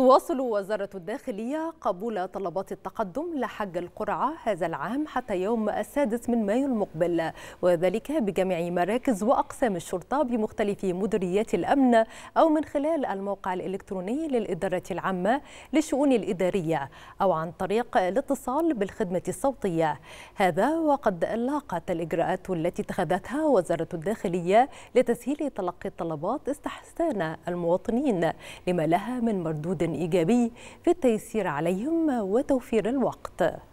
تواصل وزارة الداخلية قبول طلبات التقدم لحج القرعة هذا العام حتى يوم السادس من مايو المقبل وذلك بجميع مراكز وأقسام الشرطة بمختلف مديريات الأمن أو من خلال الموقع الإلكتروني للإدارة العامة للشؤون الإدارية أو عن طريق الاتصال بالخدمة الصوتية هذا وقد لاقت الإجراءات التي اتخذتها وزارة الداخلية لتسهيل تلقي الطلبات استحسان المواطنين لما لها من مردود إيجابي في التيسير عليهم وتوفير الوقت